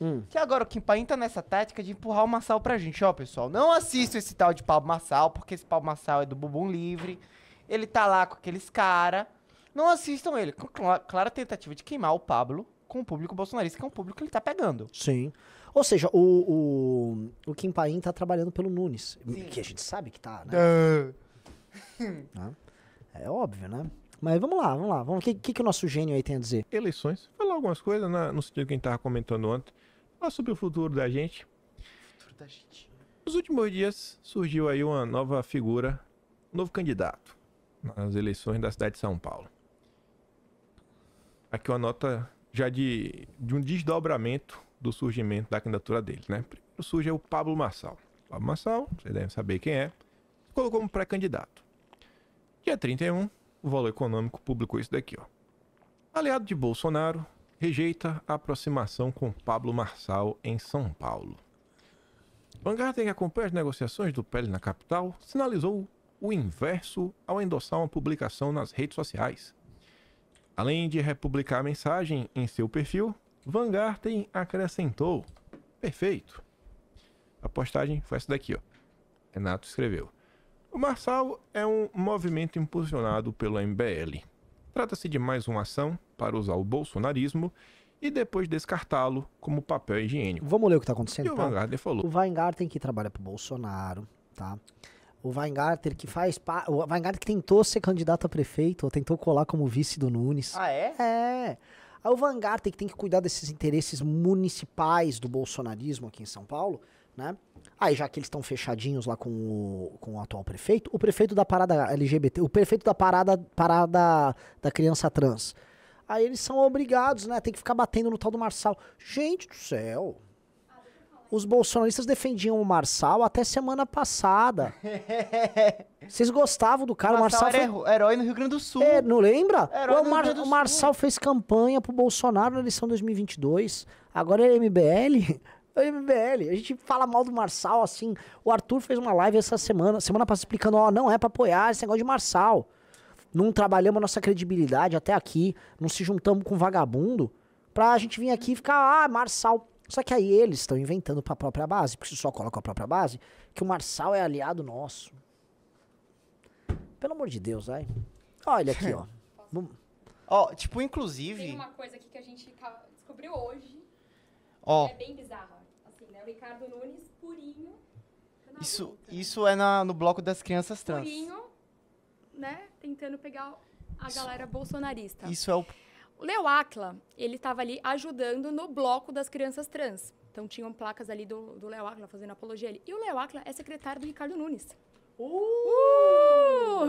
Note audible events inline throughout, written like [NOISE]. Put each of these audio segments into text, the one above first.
Hum. Que agora o Kim Paim tá nessa tática de empurrar o Massal pra gente. Ó, pessoal, não assista esse tal de Pablo Massal, porque esse Pablo Massal é do Bubum Livre. Ele tá lá com aqueles caras. Não assistam ele. Com clara, tentativa de queimar o Pablo com o público bolsonarista, que é um público que ele tá pegando. Sim. Ou seja, o, o, o Kim Paim tá trabalhando pelo Nunes. Sim. Que a gente sabe que tá, né? [LAUGHS] é, é óbvio, né? Mas vamos lá, vamos lá. O vamos... que, que, que, o nosso gênio aí tem a dizer? Eleições. Falar algumas coisas, na, né? no sentido que a gente comentando ontem falar sobre o futuro da gente. Futuro da gente. Nos últimos dias surgiu aí uma nova figura, um novo candidato nas eleições da cidade de São Paulo. Aqui uma nota já de, de um desdobramento do surgimento da candidatura dele, né? Primeiro surge o Pablo Marçal. Pablo Marçal, vocês devem saber quem é, colocou como pré-candidato. Dia 31, o Valor Econômico publicou isso daqui, ó. Aliado de Bolsonaro, rejeita a aproximação com Pablo Marçal em São Paulo. Bangarten, que acompanha as negociações do PL na capital, sinalizou o inverso ao endossar uma publicação nas redes sociais. Além de republicar a mensagem em seu perfil, Van Garten acrescentou: Perfeito. A postagem foi essa daqui, ó. Renato escreveu. O Marçal é um movimento impulsionado pelo MBL. Trata-se de mais uma ação para usar o bolsonarismo e depois descartá-lo como papel higiênico. Vamos ler o que está acontecendo. E o tá? Weingarten falou. O Weingarten que trabalha para o Bolsonaro, tá? O Weingarten que faz. Pa... O Weingarten que tentou ser candidato a prefeito, ou tentou colar como vice do Nunes. Ah, é? É. O Weingarten que tem que cuidar desses interesses municipais do bolsonarismo aqui em São Paulo, né? Aí, já que eles estão fechadinhos lá com o, com o atual prefeito, o prefeito da parada LGBT, o prefeito da parada, parada da criança trans Aí eles são obrigados, né? Tem que ficar batendo no tal do Marçal. Gente do céu. Os bolsonaristas defendiam o Marçal até semana passada. [LAUGHS] Vocês gostavam do cara? O Marçal, Marçal era foi... herói no Rio Grande do Sul. É, não lembra? Herói o, Mar... o Marçal fez campanha pro Bolsonaro na eleição 2022. Agora ele é MBL. [LAUGHS] É MBL. A gente fala mal do Marçal, assim. O Arthur fez uma live essa semana, semana passada, explicando, ó, não é pra apoiar esse negócio de Marçal não trabalhamos nossa credibilidade até aqui, não se juntamos com vagabundo, pra gente vir aqui e ficar, ah, Marçal. Só que aí eles estão inventando pra própria base, porque só coloca a própria base, que o Marçal é aliado nosso. Pelo amor de Deus, vai. Olha aqui, ó. [LAUGHS] Ó, oh, tipo, inclusive. Tem uma coisa aqui que a gente descobriu hoje. Ó. Oh. É bem bizarra. Assim, né? O Ricardo Nunes, purinho. Isso, isso é na, no bloco das crianças trans. Purinho né, tentando pegar a isso, galera bolsonarista. Isso é o. O Leo Acla, ele estava ali ajudando no bloco das crianças trans. Então tinham placas ali do, do Leo Acla fazendo apologia ali. E o Leo Acla é secretário do Ricardo Nunes. Uh! uh!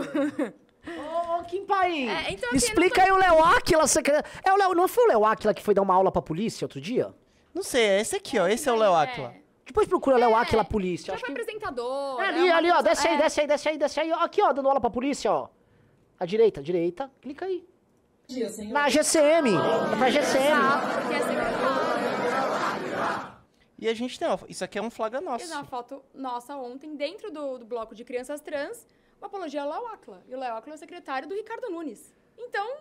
Ô, Kim Paim! É, então, assim, Explica tô... aí o Leo Aquila, secretário. É, o não foi o Leo Aquila que foi dar uma aula pra polícia outro dia? Não sei, é esse aqui, é, ó. Esse é o Léo é. Aquila. Depois procura Léo Aquila é, Polícia. Já acho foi que... apresentador. É, ali, né? ali, ó. Desce é. aí, desce aí, desce aí, desce aí. Aqui, ó, dando aula pra polícia, ó. À direita, à direita. Clica aí. Dia, na GCM. na GCM. E a gente tem, ó, isso aqui é um flagra nosso. Isso uma foto nossa ontem, dentro do, do bloco de crianças trans, uma apologia ao Léo Aquila. E o Léo Aquila é o secretário do Ricardo Nunes. Então,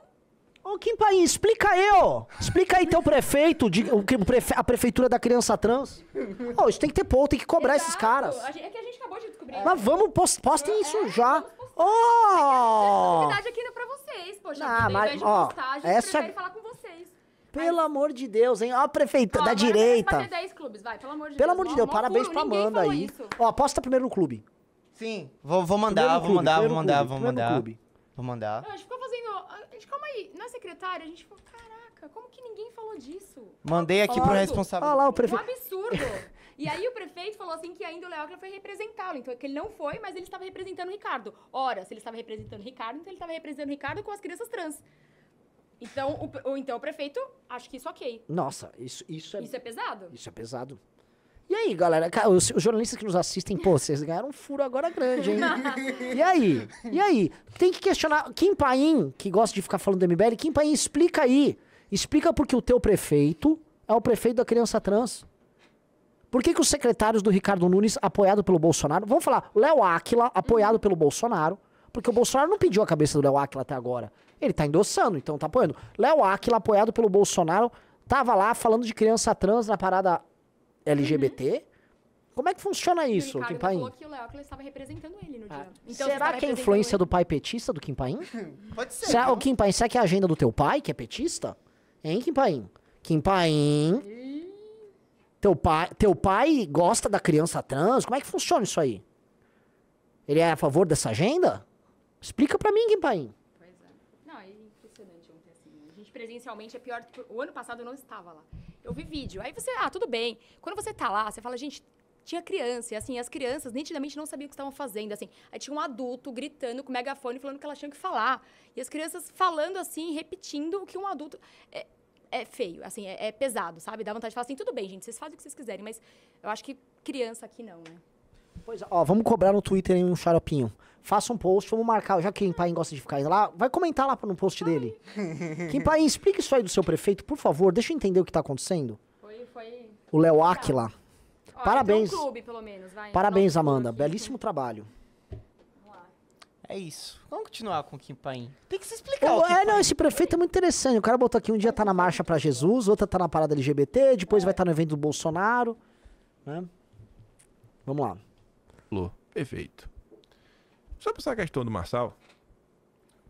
Ô, Kim Paim, explica aí, ó. Explica aí teu prefeito, de, o, prefe, a prefeitura da criança trans. Ó, isso tem que ter pô, tem que cobrar Exato. esses caras. é que a gente acabou de descobrir. Mas vamos, post, postem é, isso já. Ô! Oh! É novidade aqui pra vocês, poxa. Ah, mas, ó, postar, a gente essa... falar com vocês. Pelo Aí. amor de Deus, hein? Ó, a prefeita Ó, da direita. Fazer 10 clubes, vai, pelo amor de pelo Deus. Pelo amor de Deus, parabéns culo, pra Amanda aí. Isso. Ó, aposta primeiro no clube. Sim, vou, vou mandar, vou mandar, vou mandar, vou mandar. Vou mandar. Eu acho que secretário, a gente falou, caraca, como que ninguém falou disso? Mandei aqui pro responsável. Olha lá o prefeito. Um absurdo. e aí o prefeito falou assim que ainda o Leocra foi representá-lo. Então, que ele não foi, mas ele estava representando o Ricardo. Ora, se ele estava representando o Ricardo, então ele estava representando o Ricardo com as crianças trans. Então o, então, o prefeito, acho que isso é ok. Nossa, isso, isso é... Isso é pesado. Isso é pesado. E aí, galera, os, os jornalistas que nos assistem, pô, vocês ganharam um furo agora grande, hein? [LAUGHS] e aí? E aí? Tem que questionar. Kim Paim, que gosta de ficar falando do MBL, Kim Paim, explica aí. Explica porque o teu prefeito é o prefeito da criança trans. Por que, que os secretários do Ricardo Nunes, apoiado pelo Bolsonaro, vamos falar, Léo Áquila, apoiado uhum. pelo Bolsonaro, porque o Bolsonaro não pediu a cabeça do Léo Áquila até agora. Ele tá endossando, então tá apoiando. Léo Áquila, apoiado pelo Bolsonaro, tava lá falando de criança trans na parada LGBT. Uhum. Como é que funciona isso, e o Kim Paim? falou que o Leóclio estava representando ele no ah. dia. Então, será tá que é a influência ele? do pai petista do Kim Paim? [LAUGHS] Pode ser. Será, O então. Kim Paim, será que é a agenda do teu pai, que é petista? Hein, Kim Paim? Kim Paim... Teu pai, teu pai gosta da criança trans? Como é que funciona isso aí? Ele é a favor dessa agenda? Explica pra mim, Kim Paim. Pois é. Não, é impressionante ontem, assim. Né? A gente presencialmente é pior... O ano passado eu não estava lá eu vi vídeo. Aí você, ah, tudo bem. Quando você tá lá, você fala, gente, tinha criança, e assim, as crianças nitidamente não sabiam o que estavam fazendo, assim. Aí tinha um adulto gritando com o megafone, falando o que elas tinham que falar. E as crianças falando assim, repetindo o que um adulto... É, é feio, assim, é, é pesado, sabe? Dá vontade de falar assim, tudo bem, gente, vocês fazem o que vocês quiserem, mas eu acho que criança aqui não, né? Pois ó, vamos cobrar no Twitter hein, um xaropinho. Faça um post, vamos marcar, já que o Paim gosta de ficar lá, vai comentar lá no post dele. Kim Paim, explica isso aí do seu prefeito, por favor, deixa eu entender o que tá acontecendo. Foi, foi. O Léo Aquila. Tá. Ó, Parabéns. Um clube, menos, Parabéns, Amanda. Belíssimo trabalho. É isso. Vamos continuar com o Kim Paim. Tem que se explicar. Oh, é, não, esse prefeito é muito interessante. O cara botou aqui um dia tá na marcha para Jesus, outro tá na parada LGBT, depois é. vai estar tá no evento do Bolsonaro. Né? Vamos lá. Lô. Perfeito. Só para essa questão do Marçal,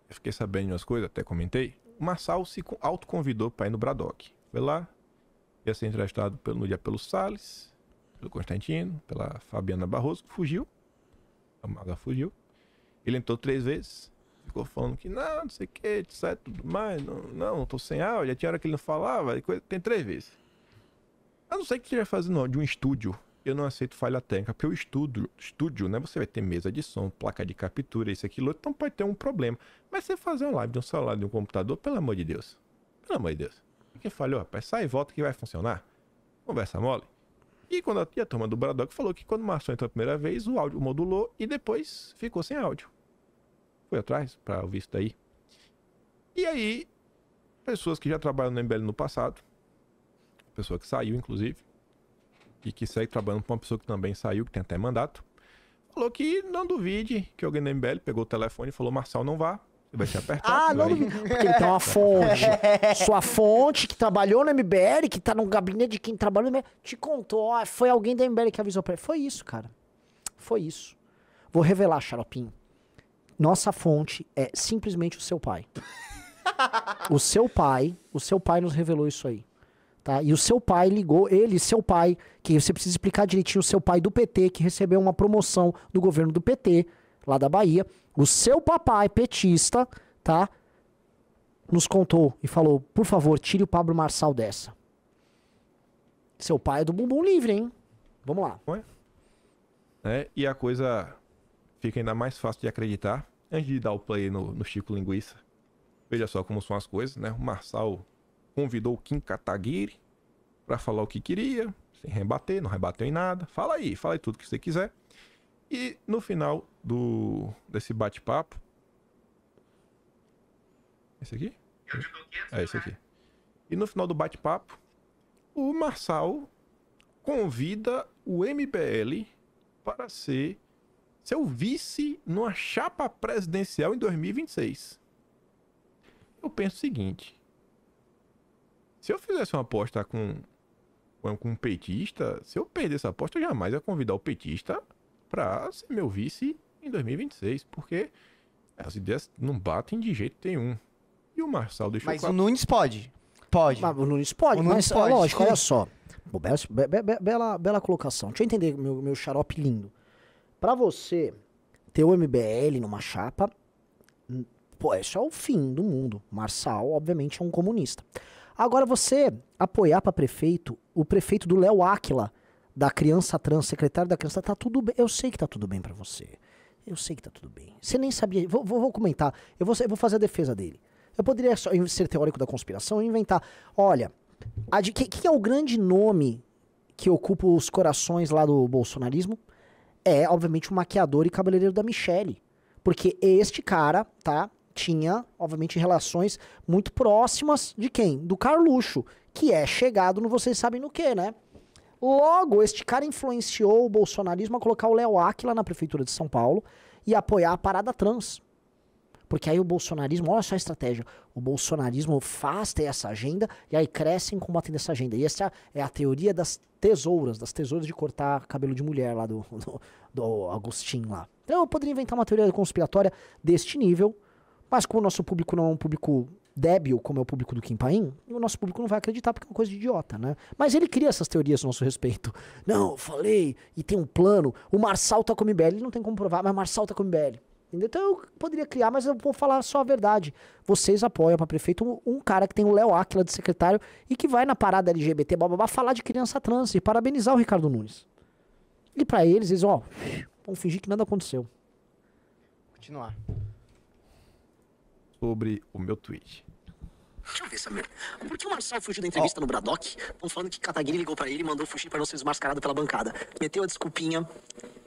eu fiquei sabendo umas coisas, até comentei. O Marçal se autoconvidou para ir no Braddock. Foi lá, ia ser entrevistado pelo, no dia pelo Salles, pelo Constantino, pela Fabiana Barroso, fugiu. A Maga fugiu. Ele entrou três vezes, ficou falando que não, não sei o que, etc, tudo mais, não, não, tô sem áudio, já tinha hora que ele não falava, coisa, tem três vezes. A não ser que esteja fazendo de um estúdio eu não aceito falha técnica, porque o estúdio, estúdio, né? Você vai ter mesa de som, placa de captura, isso, aquilo, então pode ter um problema. Mas você fazer um live de um celular, de um computador, pelo amor de Deus. Pelo amor de Deus. Quem falhou, rapaz, sai e volta que vai funcionar. Conversa mole. E quando a, e a turma do Braddock falou que quando o Marçom entrou a primeira vez, o áudio modulou e depois ficou sem áudio. Foi atrás para ouvir isso daí. E aí, pessoas que já trabalham no MBL no passado, pessoa que saiu, inclusive, e que segue trabalhando com uma pessoa que também saiu, que tem até mandato, falou que não duvide que alguém da MBL pegou o telefone e falou: Marçal, não vá. Você vai se apertar. Ah, não, né? é, porque ele tem uma fonte. [LAUGHS] Sua fonte que trabalhou na MBL, que tá no gabinete de quem trabalhou na MBL, te contou. Ah, foi alguém da MBL que avisou pra ele. Foi isso, cara. Foi isso. Vou revelar, Xaropinho. Nossa fonte é simplesmente o seu pai. [LAUGHS] o seu pai, o seu pai nos revelou isso aí. Tá? E o seu pai ligou, ele seu pai, que você precisa explicar direitinho, o seu pai do PT, que recebeu uma promoção do governo do PT, lá da Bahia. O seu papai, petista, tá? Nos contou e falou: por favor, tire o Pablo Marçal dessa. Seu pai é do bumbum livre, hein? Vamos lá. É, e a coisa fica ainda mais fácil de acreditar antes de dar o play no, no Chico Linguiça. Veja só como são as coisas, né? O Marçal convidou o Kim Kataguiri para falar o que queria, sem rebater, não rebateu em nada. Fala aí, fala aí tudo que você quiser. E no final do desse bate-papo, esse aqui? É esse aqui. E no final do bate-papo, o Marçal convida o MBL para ser seu vice numa chapa presidencial em 2026. Eu penso o seguinte: se eu fizesse uma aposta com, com um petista, se eu perder essa aposta, eu jamais ia convidar o petista para ser meu vice em 2026, porque as ideias não batem de jeito nenhum. E o Marçal deixou Mas claro. o Nunes pode. Pode. Mas o Nunes pode, o Nunes mas pode, lógico, olha só. Bom, [LAUGHS] bela, bela, bela, bela colocação. Deixa eu entender, meu, meu xarope lindo. Para você ter o MBL numa chapa, hum, pô, isso é o fim do mundo. Marçal, obviamente, é um comunista. Agora, você apoiar para prefeito, o prefeito do Léo Áquila, da criança trans, secretário da criança, tá tudo bem. Eu sei que tá tudo bem para você. Eu sei que tá tudo bem. Você nem sabia. Vou, vou, vou comentar. Eu vou, eu vou, fazer a defesa dele. Eu poderia só ser teórico da conspiração e inventar. Olha, de, quem é o grande nome que ocupa os corações lá do bolsonarismo? É, obviamente, o maquiador e cabeleireiro da Michelle. Porque este cara, tá? tinha, obviamente, relações muito próximas de quem? Do Carluxo, que é chegado no vocês sabem no que, né? Logo, este cara influenciou o bolsonarismo a colocar o Léo Aquila na prefeitura de São Paulo e apoiar a parada trans. Porque aí o bolsonarismo, olha só a estratégia, o bolsonarismo faz ter essa agenda e aí crescem combatendo essa agenda. E essa é a teoria das tesouras, das tesouras de cortar cabelo de mulher lá do, do, do Agostinho lá. Então eu poderia inventar uma teoria conspiratória deste nível, mas como o nosso público não é um público débil, como é o público do Kim Paim, o nosso público não vai acreditar porque é uma coisa de idiota, né? Mas ele cria essas teorias a nosso respeito. Não, falei, e tem um plano. O Marçal tá com MBL, ele não tem como provar, mas Marçal tá com MBL. Então eu poderia criar, mas eu vou falar só a verdade. Vocês apoiam para prefeito um, um, cara que tem o Léo Áquila de secretário e que vai na parada LGBT, bababá, falar de criança trans e parabenizar o Ricardo Nunes. E para eles, eles, ó, vão fingir que nada aconteceu. Continuar sobre o meu tweet. Deixa eu ver essa merda. Por que o Marçal fugiu da entrevista oh. no Braddock? Estão falando que Kataguiri ligou para ele e mandou fugir para não ser desmascarado pela bancada. Meteu a desculpinha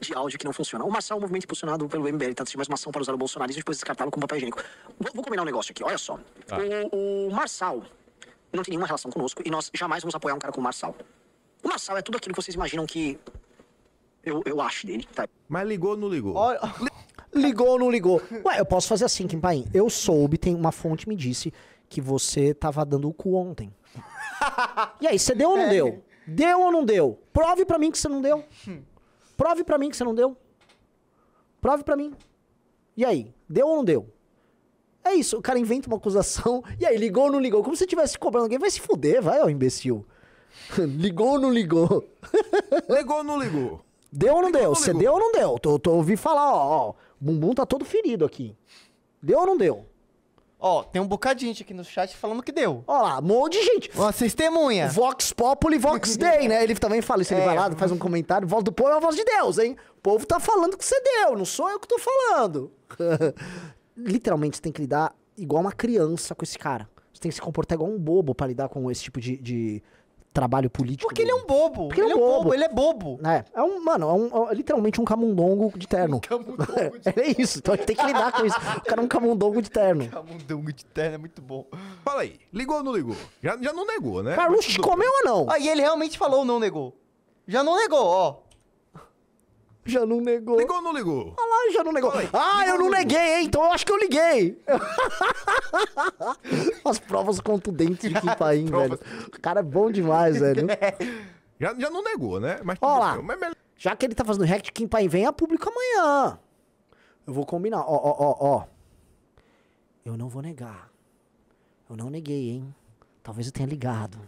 de áudio que não funciona. O Marçal é um movimento impulsionado pelo MBL, tá mais uma ação para usar o bolsonarismo e depois descartá-lo com papel higiênico. Vou, vou, combinar um negócio aqui, olha só. Ah. O, o Marçal não tem nenhuma relação conosco e nós jamais vamos apoiar um cara como o Marçal. O Marçal é tudo aquilo que vocês imaginam que eu, eu acho dele, tá? Mas ligou ou não ligou? Olha... Ligou ou não ligou? Ué, eu posso fazer assim, Kim Paim. Eu soube, tem uma fonte me disse que você tava dando o cu ontem. E aí, você deu ou não é. deu? Deu ou não deu? Prove para hum. mim que você não deu. Prove para mim que você não deu. Prove para mim. E aí, deu ou não deu? É isso, o cara inventa uma acusação, e aí, ligou ou não ligou? Como se estivesse cobrando alguém, vai se fuder, vai, ô imbecil. [LAUGHS] ligou ou não ligou? ligou ou não ligou? Deu ou não ligou deu? Você deu ou não deu? Tô, tô ouvi falar, ó, ó bumbum tá todo ferido aqui. Deu ou não deu? Ó, tem um bocadinho de gente aqui no chat falando que deu. Ó lá, um monte de gente. Ó, testemunha. Vox Populi, Vox [LAUGHS] Dei, né? Ele também fala isso, ele é. vai lá, faz um comentário, voz do povo é a voz de Deus, hein? O povo tá falando que você deu, não sou eu que tô falando. [LAUGHS] Literalmente, você tem que lidar igual uma criança com esse cara. Você tem que se comportar igual um bobo para lidar com esse tipo de, de trabalho político. Porque dele. É ele é um bobo. Porque ele é um bobo. bobo. Ele é bobo. É, é um, mano, é, um, é, é literalmente um camundongo de terno. [LAUGHS] camundongo de... [LAUGHS] É, é isso, então a gente tem que lidar com isso. O cara é um camundongo de terno. Camundongo de terno é muito bom. Fala aí, ligou ou não ligou? Já, já não negou, né? Carlos comeu ou não? Ah, e ele realmente falou não negou. Já não negou, ó. Já não negou. Ligou ou não ligou? Olha ah lá, já não negou. Oi, ah, ligou, eu não neguei, hein? Então eu acho que eu liguei. [LAUGHS] As provas contundentes de Kipaim, tá velho. O cara é bom demais, velho. [LAUGHS] Já, já não negou, né? Mas Olha lá. Mas... Já que ele tá fazendo react, Kipaim vem a é público amanhã. Eu vou combinar. Ó, ó, ó, ó. Eu não vou negar. Eu não neguei, hein? Talvez eu tenha ligado.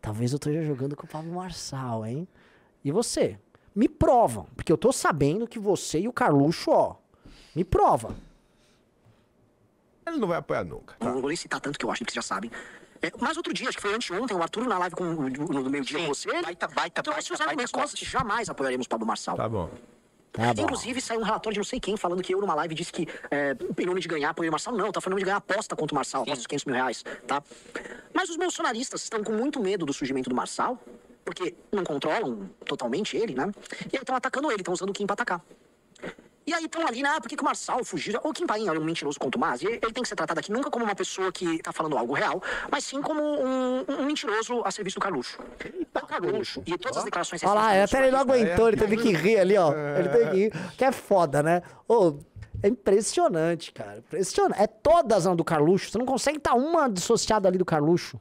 Talvez eu esteja jogando com o Pablo Marçal, hein? E você? me provam. Porque eu tô sabendo que você e o Carluxo, ó, me prova. Ele não vai apoiar nunca. Tá? Não vou nem citar tanto que eu acho que vocês já sabem. É, mas outro dia, acho que foi anteontem, o Arthur na live com, no, no meio-dia com você. Baita, baita, então, baita, os argumentos, nós jamais apoiaremos Pablo Marçal. Tá bom. Tá Inclusive, saiu um relatório de não sei quem falando que eu, numa live, disse que é, em nome de ganhar apoio o Marçal. Não, tá falando de ganhar aposta contra o Marçal, aposta 500 mil reais, tá? Mas os bolsonaristas estão com muito medo do surgimento do Marçal porque não controlam totalmente ele, né? E aí estão atacando ele, estão usando o Kim pra atacar. E aí estão ali, né? Ah, por que, que o Marçal fugiu? O Kim Paim tá é um mentiroso contumaz. E ele tem que ser tratado aqui nunca como uma pessoa que tá falando algo real, mas sim como um, um mentiroso a serviço do Carluxo. O Carluxo e todas as declarações... Olha lá, até ele não aguentou, ele teve que é. rir ali, ó. Ele teve que é. rir, que é foda, né? Ô... é impressionante, cara. Impressionante. É todas as do Carluxo. Você não consegue estar tá uma dissociada ali do Carluxo.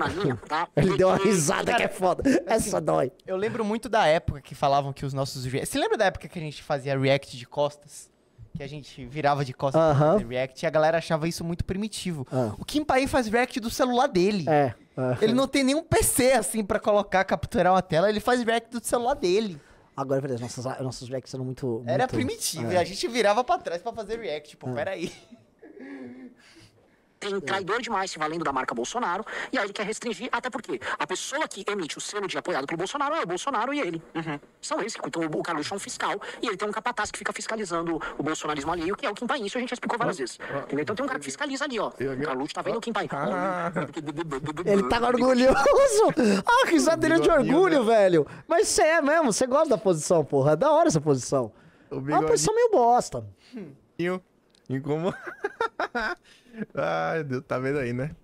[LAUGHS] Tá? Ele deu uma hum, risada que é foda. Essa é assim, dói. Eu lembro muito da época que falavam que os nossos. Você lembra da época que a gente fazia react de costas? Que a gente virava de costas uh -huh. pra fazer react e a galera achava isso muito primitivo. Uh. O Kim Pai faz react do celular dele. É. Uh. Ele não tem nenhum PC assim para colocar, capturar uma tela, ele faz react do celular dele. Agora, beleza, nossos, nossos reacts eram muito. muito... Era primitivo, é. e a gente virava pra trás pra fazer react. Tipo, é. peraí. [LAUGHS] tem é é. traidor demais se valendo da marca Bolsonaro, e aí ele quer restringir, até porque a pessoa que emite o selo de apoiado pelo Bolsonaro é o Bolsonaro e ele. Uhum. São eles que. Então o Carluxo é um fiscal e ele tem um capataz que fica fiscalizando o bolsonarismo ali o que é o Kim Paim, isso a gente já explicou várias ah, vezes. Entendeu? Então tem um cara que fiscaliza ali, ó. O Carluxo tá vendo o Kim Paim. Ah. [LAUGHS] Ele tá orgulhoso! Ah, que risada de orgulho, né? velho! Mas você é mesmo, você gosta da posição, porra. É da hora essa posição. É uma posição meio bosta. Hum. Incomoda. [LAUGHS] Ai, Deus, tá vendo aí, né?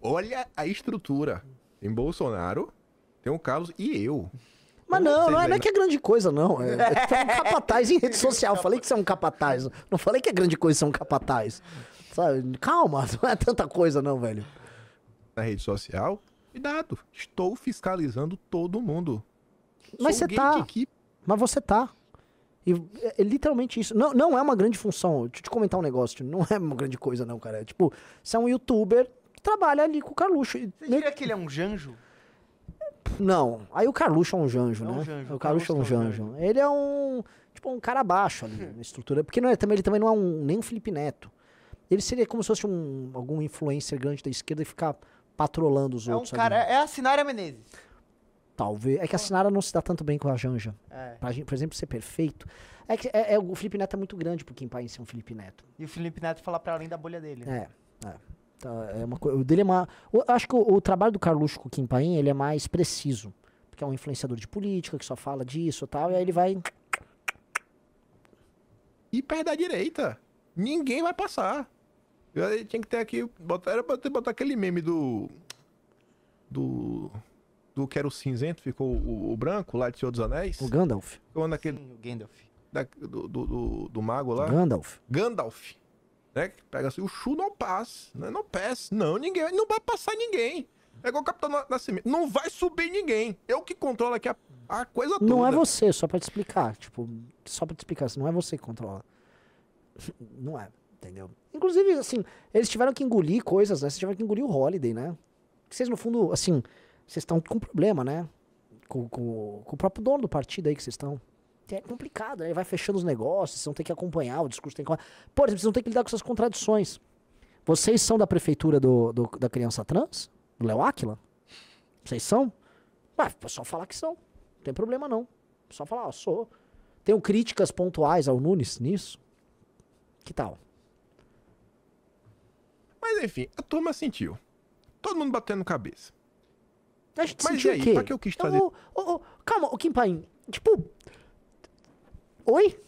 Olha a estrutura. Tem Bolsonaro, tem o Carlos e eu. Mas não, não é, não é, que é grande coisa, não. É, é um capataz em rede social. Falei que você é um capataz. Não falei que é grande coisa ser um capataz. Sabe? Calma, [LAUGHS] não é tanta coisa, não, velho. Na rede social, cuidado. Estou fiscalizando todo mundo. Mas Sou você tá. Mas você tá. E é, é literalmente isso. Não, não é uma grande função. Deixa eu te comentar um negócio. Não é uma grande coisa, não, cara. É, tipo, você é um youtuber, trabalha ali com o Carluxo. Você diria meio... que ele é um janjo? Não. Aí o Carluxo é um janjo, não é né? Um janjo. O Carluxo é um é janjo. Ele é um. Tipo, um cara baixo ali hum. na estrutura. Porque não é, também, ele também não é um, nem um Felipe Neto. Ele seria como se fosse um, algum influencer grande da esquerda e ficar patrolando os é outros. Um cara, ali. é a Sinara Menezes talvez. É que a Sinara não se dá tanto bem com a Janja. É. Pra gente, por exemplo, ser perfeito. É que é, é, o Felipe Neto é muito grande pro Kim Pai ser um Felipe Neto. E o Felipe Neto fala pra além da bolha dele. É, é. Então, é uma coisa. O dele é uma. Eu acho que o, o trabalho do Carluxo com o Kim Paim, ele é mais preciso. Porque é um influenciador de política que só fala disso e tal. E aí ele vai. E perto da direita. Ninguém vai passar. Eu tinha que ter aqui. Botar, era pra ter botar aquele meme do. Do do que era o cinzento, ficou o, o branco lá de Senhor dos Anéis. O Gandalf. quando aquele Sim, o Gandalf. Da, do, do, do, do, mago lá. Gandalf. Gandalf. Né? Pega assim, o Chu não passa. Né? Não passa. Não, ninguém. Não vai passar ninguém. É igual o Capitão Nascimento. Não vai subir ninguém. Eu que controlo aqui a, a coisa toda. Não é você, só pra te explicar. Tipo, só pra te explicar. Não é você que controla. [LAUGHS] Não é, entendeu? Inclusive, assim, eles tiveram que engolir coisas, né? Vocês tiveram que engolir o Holiday, né? Vocês, no fundo, assim, vocês estão com problema, né? Com, com, com, o próprio dono do partido aí que vocês estão. É complicado, né? Ele vai fechando os negócios, vocês vão ter que acompanhar, o discurso tem que. exemplo vocês vão ter que lidar com essas contradições. Vocês são da prefeitura do, do da criança trans? Do Léo Áquila? Vocês são? Mas é só falar que são. Não tem problema não. É só falar, ó, sou. Tenho críticas pontuais ao Nunes nisso. Que tal? Mas enfim, a turma sentiu. Todo mundo batendo cabeça. Tá, a gente Mas e aí, o quê? pra que eu quis então, trazer? Ô, calma, o Kim Paim, tipo. Oi?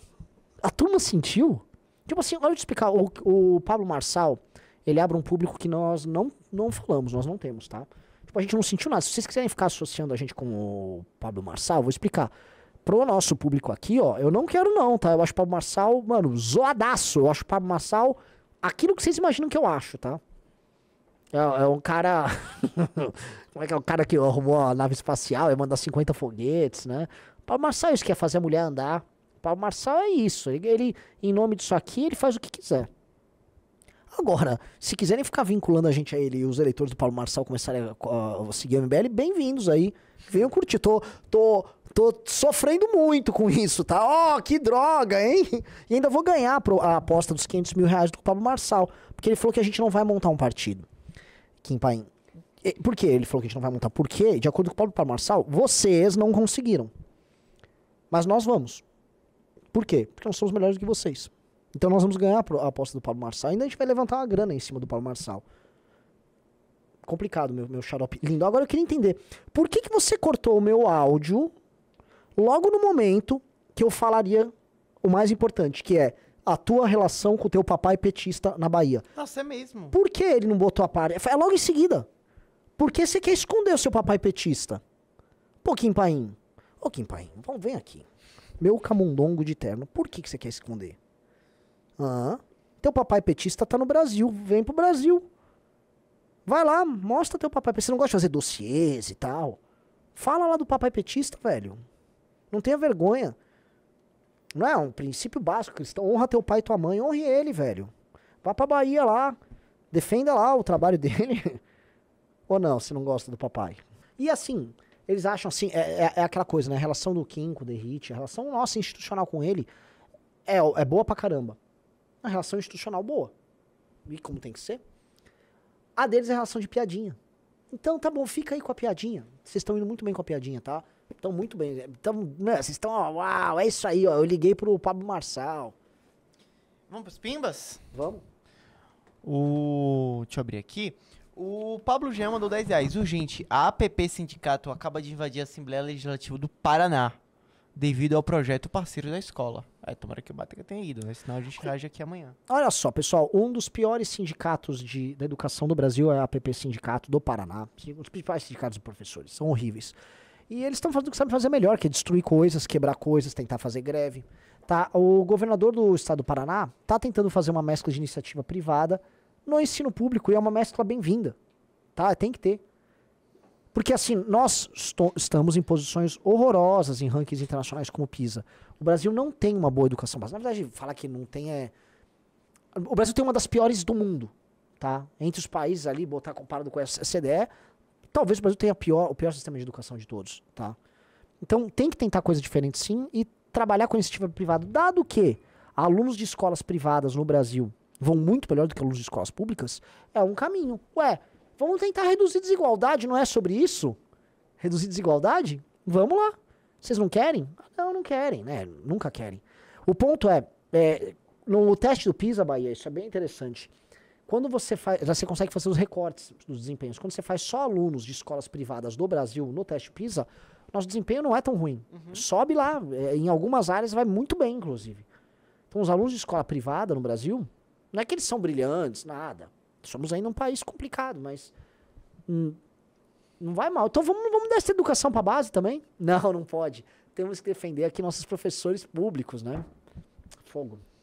A turma sentiu? Tipo assim, olha eu te explicar, o, o Pablo Marçal, ele abre um público que nós não, não falamos, nós não temos, tá? Tipo, a gente não sentiu nada. Se vocês quiserem ficar associando a gente com o Pablo Marçal, eu vou explicar. Pro nosso público aqui, ó, eu não quero não, tá? Eu acho o Pablo Marçal, mano, zoadaço. Eu acho o Pablo Marçal aquilo que vocês imaginam que eu acho, tá? É, é, um cara. [LAUGHS] Como é que é o cara que arrumou a nave espacial e manda 50 foguetes, né? Paulo Marçal é isso, quer é fazer a mulher andar. Paulo Marçal é isso. Ele, ele, em nome disso aqui, ele faz o que quiser. Agora, se quiserem ficar vinculando a gente a ele e os eleitores do Paulo Marçal começarem a, a seguir o MBL, bem-vindos aí. Venham curtir. Tô, tô, tô sofrendo muito com isso, tá? Ó, oh, que droga, hein? E ainda vou ganhar a aposta dos 500 mil reais do Paulo Marçal. Porque ele falou que a gente não vai montar um partido. Kim Paim. Por que ele falou que a gente não vai montar? Porque, de acordo com o Paulo Parmarçal, vocês não conseguiram. Mas nós vamos. Por quê? Porque nós somos melhores do que vocês. Então nós vamos ganhar a aposta do Paulo Marçal. Ainda a gente vai levantar uma grana em cima do Paulo Marçal. Complicado, meu, meu xarope lindo. Agora eu queria entender. Por que, que você cortou o meu áudio logo no momento que eu falaria o mais importante, que é a tua relação com o teu papai petista na Bahia. Nossa, é mesmo. Por que ele não botou a parte? É, é logo em seguida. Por que você quer esconder o seu papai petista? Pô, Kim Paim. Ô, Kim Paim, vamos, vem aqui. Meu camundongo de terno, por que, que você quer esconder? Ah, teu papai petista tá no Brasil, vem pro Brasil. Vai lá, mostra teu papai petista. Você não gosta de fazer dossiês e tal? Fala lá do papai petista, velho. Não tenha vergonha. Não é um princípio básico cristão. Honra teu pai e tua mãe, honre ele, velho. Vá pra Bahia lá, defenda lá o trabalho [LAUGHS] dele. Ou não, se não gosta do papai. E assim, eles acham assim, é, é, é aquela coisa, né? A relação do Kim com o The a relação nossa institucional com ele é, é boa pra caramba. A relação institucional boa. E como tem que ser. A deles é a relação de piadinha. Então tá bom, fica aí com a piadinha. Vocês estão indo muito bem com a piadinha, tá? Estão muito bem. Né? Tão, né, vocês estão, uau, é isso aí, ó. Eu liguei pro Pablo Marçal. Vamos pros Pimbas? Vamos. O... Deixa eu abrir aqui. O Pablo Jean mandou 10 reais. Urgente, a APP Sindicato acaba de invadir a Assembleia Legislativa do Paraná devido ao projeto parceiro da escola. É, tomara que o Bateca tenha ido, né? senão a gente reage aqui amanhã. Olha só, pessoal, um dos piores sindicatos de, da educação do Brasil é a APP Sindicato do Paraná. Um dos principais sindicatos de professores, são horríveis. E eles estão fazendo o que sabem fazer melhor, que é destruir coisas, quebrar coisas, tentar fazer greve. Tá? O governador do estado do Paraná está tentando fazer uma mescla de iniciativa privada no ensino público e é uma mescla bem-vinda. Tá? Tem que ter. Porque assim, nós estamos em posições horrorosas em rankings internacionais como o PISA. O Brasil não tem uma boa educação básica. Na verdade, falar que não tem é. O Brasil tem uma das piores do mundo. Tá? Entre os países ali, botar comparado com a CDE, talvez o Brasil tenha pior, o pior sistema de educação de todos, tá? Então tem que tentar coisa diferente sim e trabalhar com a iniciativa privada, dado que alunos de escolas privadas no Brasil vão muito melhor do que alunos de escolas públicas, é um caminho. Ué, vamos tentar reduzir desigualdade, não é sobre isso? Reduzir desigualdade? Vamos lá. Vocês não querem? Ah, não, não querem, né? Nunca querem. O ponto é, é no teste do PISA, Bahia, isso é bem interessante. Quando você faz. Você consegue fazer os recortes dos desempenhos. Quando você faz só alunos de escolas privadas do Brasil no teste PISA, nosso desempenho não é tão ruim. Uhum. Sobe lá. É, em algumas áreas vai muito bem, inclusive. Então, os alunos de escola privada no Brasil, não é que eles são brilhantes, nada. Somos ainda um país complicado, mas. Hum, não vai mal. Então vamos, vamos dar essa educação para base também? [LAUGHS] Não, não pode. Temos que defender aqui nossos professores públicos, né? Fogo.